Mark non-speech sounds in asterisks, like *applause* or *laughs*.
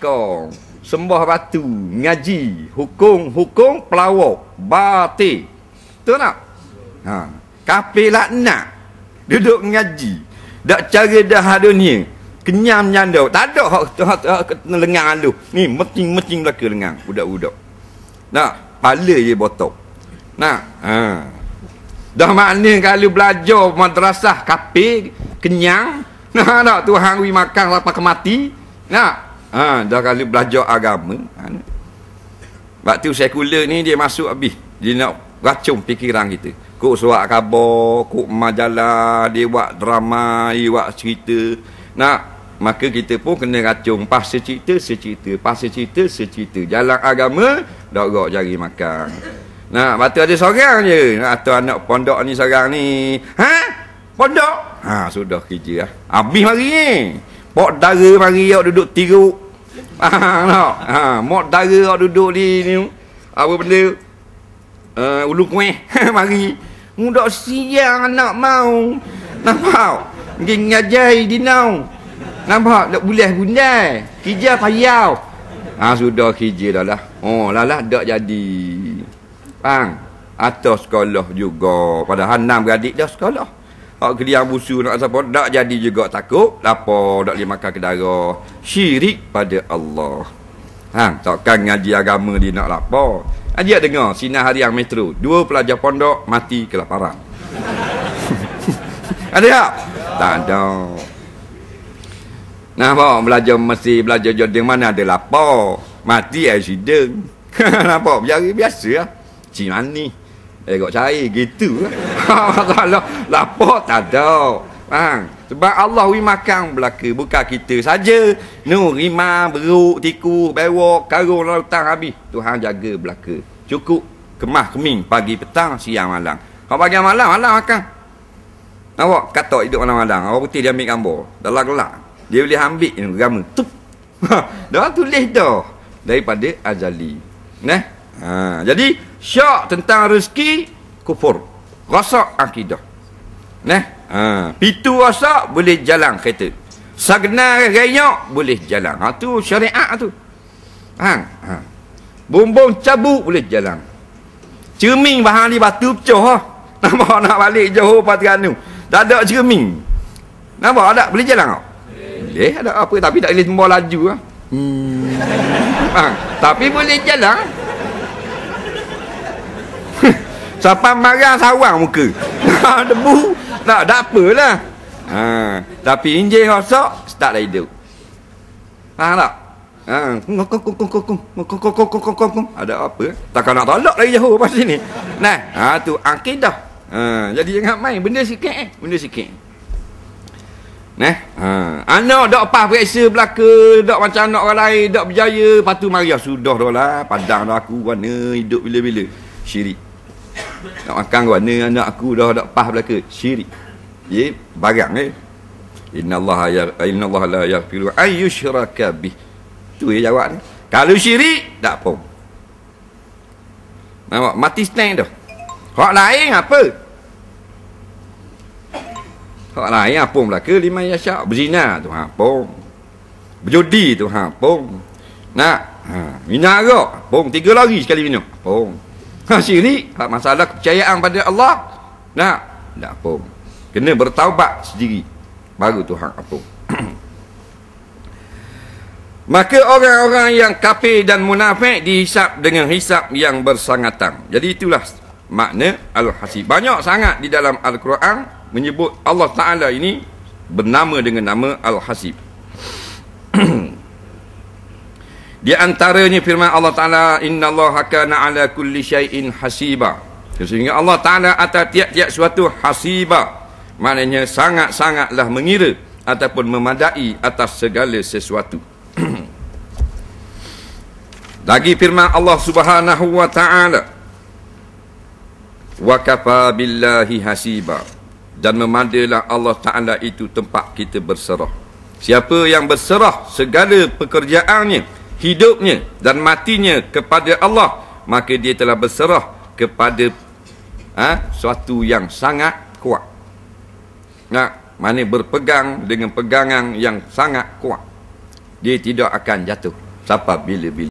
kau sembah batu ngaji hukum hukum pelawak batik tu nak ha kafe lah nak duduk ngaji dak cari dah dunia kenyam nyandau tak ada hak hak lengang alu ni meting meting belaka lengang budak-budak nak pala je botok nak ha dah makna kalau belajar madrasah kapi, kenyang nak tak tuhan makan lapar kemati nak Ha, dah kali belajar agama. Ha, waktu sekular ni dia masuk habis. Dia nak racun fikiran kita. Kok suak khabar, kok majalah, dia buat drama, dia buat cerita. Nak, maka kita pun kena racun. pas cerita, secerita. pas cerita, secerita. Jalan agama, dah dorok jari makan. Nah, batu ada seorang je. Atau anak pondok ni seorang ni. Ha? Pondok? Ha, sudah kerja lah. Habis hari ni. Mok dara mari awak duduk tiruk. Ha, *laughs* ah, no. ha, mok dara awak duduk di ni. Apa benda? Uh, ulu kuih. *laughs* mari. Mudah siang anak mau. Nampak? Mungkin ngajai di nau. Nampak? Tak boleh guna. Kijar payau. Ha, sudah kijar dah lah. Oh, lah lah. Tak jadi. pang Atau sekolah juga. Padahal enam beradik dah sekolah. Hak geliang busu nak siapa Tak jadi juga takut Lapa Tak boleh makan ke darah Syirik pada Allah ha, Takkan ngaji agama dia nak lapa Haji nak dengar Sinar hari yang metro Dua pelajar pondok Mati kelaparan *laughs* Ada tak? Tak ada Nah, bawa belajar mesti belajar jodoh mana ada lapar. Mati accident. *laughs* Nampak? Biar biasa lah. Cik mani. Eh, kau cari. Gitu lah masalah lapar *laughs* tak ada faham sebab Allah we makan belaka bukan kita saja nu rima beruk tiku bewok karung lautan habis Tuhan jaga belaka cukup kemah keming pagi petang siang malam kalau pagi malam malam makan nampak kata hidup malam malam orang putih dia ambil gambar dalam gelap dia boleh ambil yang gama tup ha. dia tulis dah daripada azali nah ha. jadi syak tentang rezeki kufur rosak akidah. Nah, ha, pitu rosak boleh jalan kereta. Sagna gayo boleh jalan. Ha tu syariat tu. Ha, ha. Bumbung cabut boleh jalan. Cermin bahan di batu pecah ha. *laughs* Nama nak balik Johor Patranu. Tak ada cermin. nama ada boleh jalan tak? Boleh. ada apa tapi tak boleh sembah laju Ha, hmm. ha tapi boleh jalan. Siapa marah sawang muka. Debu. Tak, tak apalah. Ha, tapi injil rosak, start dah hidup. Faham tak? Ha, ada apa? Takkan nak tolak lagi jauh lepas sini. Nah, ha tu akidah. Ha, jadi jangan main benda sikit eh, benda sikit. Nah, ha anak dak pas periksa belaka, dak macam anak orang lain, dak berjaya, patu Maria sudah dah lah, padang dah aku warna hidup bila-bila. Syirik nak makan ke mana anak aku dah dak pas belaka syirik ya yeah, barang ni eh. inna allah ya inna allah la yaghfiru ay yushraka bih tu dia jawab ni kalau syirik tak apa nampak mati stand dah hak lain apa hak lain apa belaka lima yasha berzina tu ha apa berjudi tu ha apa nak ha minarok apa tiga lagi sekali minum apa Ha ni ha, masalah kepercayaan pada Allah. Nah, tak apa. Kena bertaubat sendiri. Baru Tuhan apa. *clears throat* Maka orang-orang yang kafir dan munafik dihisap dengan hisap yang bersangatan. Jadi itulah makna Al-Hasib. Banyak sangat di dalam Al-Quran menyebut Allah Ta'ala ini bernama dengan nama Al-Hasib. *clears throat* Di antaranya firman Allah Ta'ala Innallaha kana ala kulli syai'in hasiba Sehingga Allah Ta'ala atas tiap-tiap suatu hasiba Maknanya sangat-sangatlah mengira Ataupun memadai atas segala sesuatu *clears throat* Lagi firman Allah Subhanahu Wa Ta'ala Wa kafa billahi hasiba Dan memadailah Allah Ta'ala itu tempat kita berserah Siapa yang berserah segala pekerjaannya hidupnya dan matinya kepada Allah maka dia telah berserah kepada ha, suatu yang sangat kuat nah, mana berpegang dengan pegangan yang sangat kuat dia tidak akan jatuh siapa bila-bila